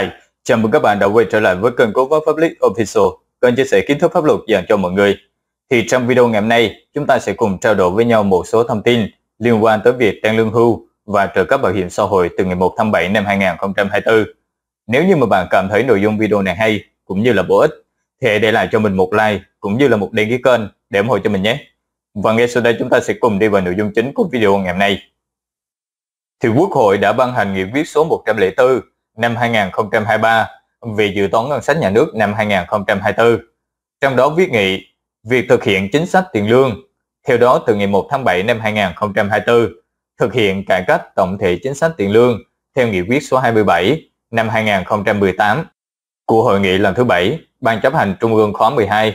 Hi, chào mừng các bạn đã quay trở lại với kênh Cố vấn Pháp lý Official, kênh chia sẻ kiến thức pháp luật dành cho mọi người. Thì trong video ngày hôm nay, chúng ta sẽ cùng trao đổi với nhau một số thông tin liên quan tới việc tăng lương hưu và trợ cấp bảo hiểm xã hội từ ngày 1 tháng 7 năm 2024. Nếu như mà bạn cảm thấy nội dung video này hay cũng như là bổ ích, thì hãy để lại cho mình một like cũng như là một đăng ký kênh để ủng hộ cho mình nhé. Và ngay sau đây chúng ta sẽ cùng đi vào nội dung chính của video ngày hôm nay. Thì Quốc hội đã ban hành nghị quyết số 104 năm 2023 về dự toán ngân sách nhà nước năm 2024, trong đó viết nghị việc thực hiện chính sách tiền lương. Theo đó, từ ngày 1 tháng 7 năm 2024, thực hiện cải cách tổng thể chính sách tiền lương theo nghị quyết số 27 năm 2018 của Hội nghị lần thứ 7 Ban chấp hành Trung ương khóa 12,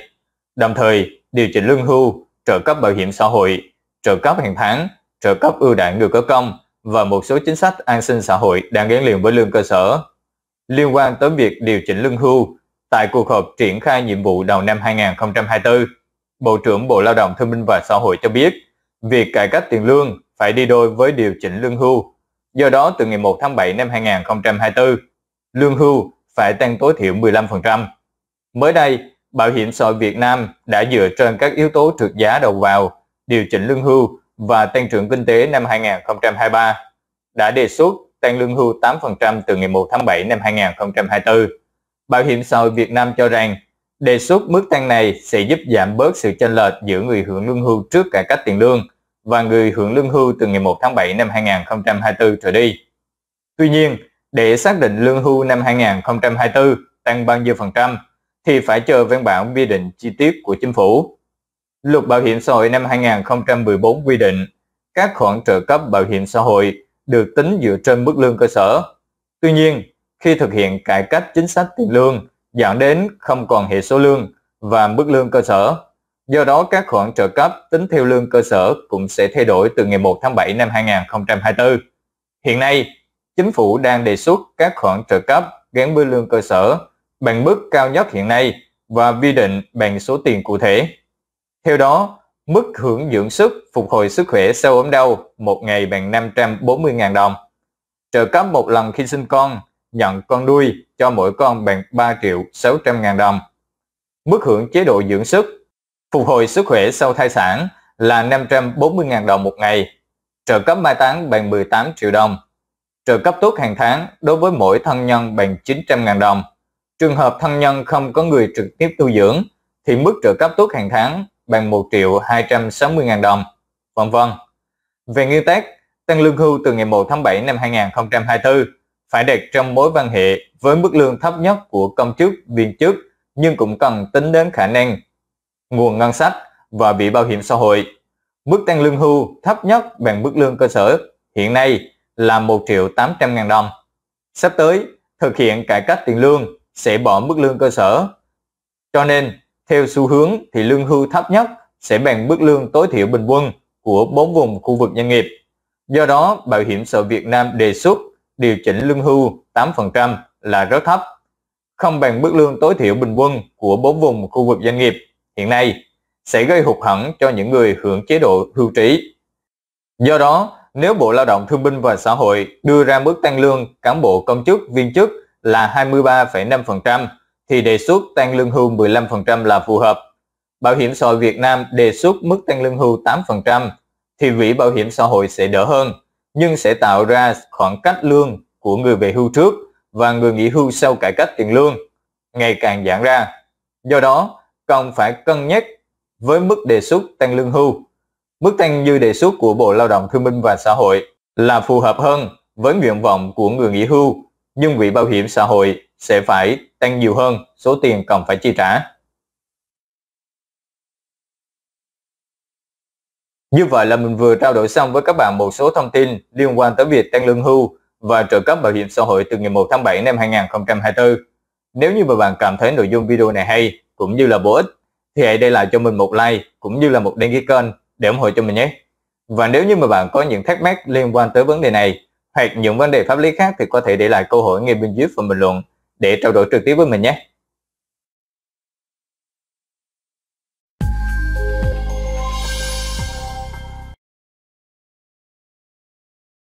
đồng thời điều chỉnh lương hưu, trợ cấp bảo hiểm xã hội, trợ cấp hàng tháng, trợ cấp ưu đãi người có công và một số chính sách an sinh xã hội đang gắn liền với lương cơ sở. Liên quan tới việc điều chỉnh lương hưu, tại cuộc họp triển khai nhiệm vụ đầu năm 2024, Bộ trưởng Bộ Lao động Thương minh và Xã hội cho biết, việc cải cách tiền lương phải đi đôi với điều chỉnh lương hưu. Do đó, từ ngày 1 tháng 7 năm 2024, lương hưu phải tăng tối thiểu 15%. Mới đây, Bảo hiểm xã hội Việt Nam đã dựa trên các yếu tố trượt giá đầu vào, điều chỉnh lương hưu và tăng trưởng kinh tế năm 2023 đã đề xuất tăng lương hưu 8% từ ngày 1 tháng 7 năm 2024. Bảo hiểm xã hội Việt Nam cho rằng đề xuất mức tăng này sẽ giúp giảm bớt sự chênh lệch giữa người hưởng lương hưu trước cải cách tiền lương và người hưởng lương hưu từ ngày 1 tháng 7 năm 2024 trở đi. Tuy nhiên, để xác định lương hưu năm 2024 tăng bao nhiêu phần trăm thì phải chờ văn bản quy định chi tiết của chính phủ. Luật Bảo hiểm xã hội năm 2014 quy định các khoản trợ cấp bảo hiểm xã hội được tính dựa trên mức lương cơ sở. Tuy nhiên, khi thực hiện cải cách chính sách tiền lương dẫn đến không còn hệ số lương và mức lương cơ sở, do đó các khoản trợ cấp tính theo lương cơ sở cũng sẽ thay đổi từ ngày 1 tháng 7 năm 2024. Hiện nay, chính phủ đang đề xuất các khoản trợ cấp gắn với lương cơ sở bằng mức cao nhất hiện nay và quy định bằng số tiền cụ thể. Theo đó, mức hưởng dưỡng sức phục hồi sức khỏe sau ốm đau một ngày bằng 540.000 đồng. Trợ cấp một lần khi sinh con, nhận con nuôi cho mỗi con bằng 3 triệu 600 ngàn đồng. Mức hưởng chế độ dưỡng sức, phục hồi sức khỏe sau thai sản là 540.000 đồng một ngày, trợ cấp mai táng bằng 18 triệu đồng, trợ cấp tốt hàng tháng đối với mỗi thân nhân bằng 900.000 đồng. Trường hợp thân nhân không có người trực tiếp tu dưỡng thì mức trợ cấp tốt hàng tháng bằng 1 triệu 260 ngàn đồng, vân vân. Về nguyên tắc, tăng lương hưu từ ngày 1 tháng 7 năm 2024 phải đặt trong mối quan hệ với mức lương thấp nhất của công chức, viên chức, nhưng cũng cần tính đến khả năng, nguồn ngân sách và bị bảo hiểm xã hội. Mức tăng lương hưu thấp nhất bằng mức lương cơ sở hiện nay là 1 triệu 800 ngàn đồng. Sắp tới, thực hiện cải cách tiền lương sẽ bỏ mức lương cơ sở. Cho nên, theo xu hướng thì lương hưu thấp nhất sẽ bằng mức lương tối thiểu bình quân của bốn vùng khu vực doanh nghiệp. Do đó, Bảo hiểm xã hội Việt Nam đề xuất điều chỉnh lương hưu 8% là rất thấp, không bằng mức lương tối thiểu bình quân của bốn vùng khu vực doanh nghiệp hiện nay sẽ gây hụt hẳn cho những người hưởng chế độ hưu trí. Do đó, nếu Bộ Lao động Thương binh và Xã hội đưa ra mức tăng lương cán bộ công chức viên chức là 23,5%, thì đề xuất tăng lương hưu 15% là phù hợp. Bảo hiểm xã hội Việt Nam đề xuất mức tăng lương hưu 8% thì quỹ bảo hiểm xã hội sẽ đỡ hơn, nhưng sẽ tạo ra khoảng cách lương của người về hưu trước và người nghỉ hưu sau cải cách tiền lương ngày càng giãn ra. Do đó, cần phải cân nhắc với mức đề xuất tăng lương hưu. Mức tăng như đề xuất của Bộ Lao động Thương binh và Xã hội là phù hợp hơn với nguyện vọng của người nghỉ hưu, nhưng quỹ bảo hiểm xã hội sẽ phải tăng nhiều hơn số tiền cần phải chi trả. Như vậy là mình vừa trao đổi xong với các bạn một số thông tin liên quan tới việc tăng lương hưu và trợ cấp bảo hiểm xã hội từ ngày 1 tháng 7 năm 2024. Nếu như mà bạn cảm thấy nội dung video này hay cũng như là bổ ích thì hãy để lại cho mình một like cũng như là một đăng ký kênh để ủng hộ cho mình nhé. Và nếu như mà bạn có những thắc mắc liên quan tới vấn đề này hoặc những vấn đề pháp lý khác thì có thể để lại câu hỏi ngay bên dưới phần bình luận để trao đổi trực tiếp với mình nhé